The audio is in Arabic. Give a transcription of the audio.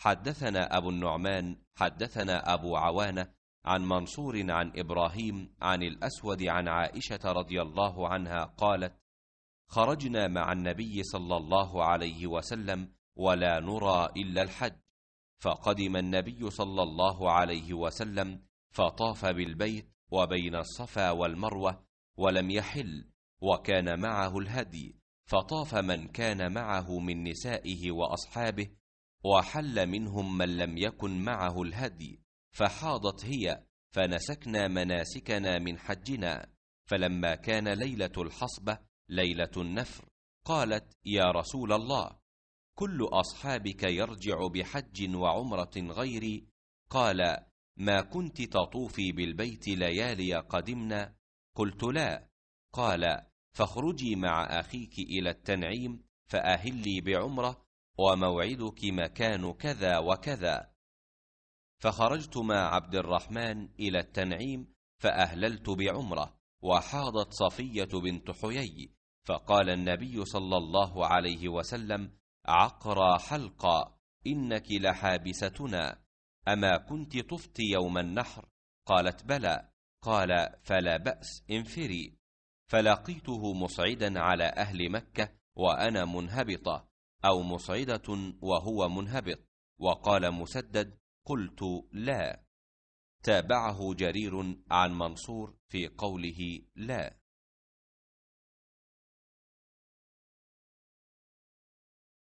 حدثنا أبو النعمان حدثنا أبو عوانة عن منصور عن إبراهيم عن الأسود عن عائشة رضي الله عنها قالت خرجنا مع النبي صلى الله عليه وسلم ولا نرى إلا الحج فقدم النبي صلى الله عليه وسلم فطاف بالبيت وبين الصفا والمروة ولم يحل وكان معه الهدي فطاف من كان معه من نسائه وأصحابه وحل منهم من لم يكن معه الهدي فحاضت هي فنسكنا مناسكنا من حجنا فلما كان ليله الحصبه ليله النفر قالت يا رسول الله كل اصحابك يرجع بحج وعمره غيري قال ما كنت تطوفي بالبيت ليالي قدمنا قلت لا قال فاخرجي مع اخيك الى التنعيم فاهلي بعمره وموعدك مكان كذا وكذا فخرجت مع عبد الرحمن الى التنعيم فاهللت بعمره وحاضت صفيه بنت حيي فقال النبي صلى الله عليه وسلم عقرى حلقا انك لحابستنا اما كنت طفت يوم النحر قالت بلى قال فلا باس انفري فلقيته مصعدا على اهل مكه وانا منهبطه أو مصعدة وهو منهبط وقال مسدد قلت لا تابعه جرير عن منصور في قوله لا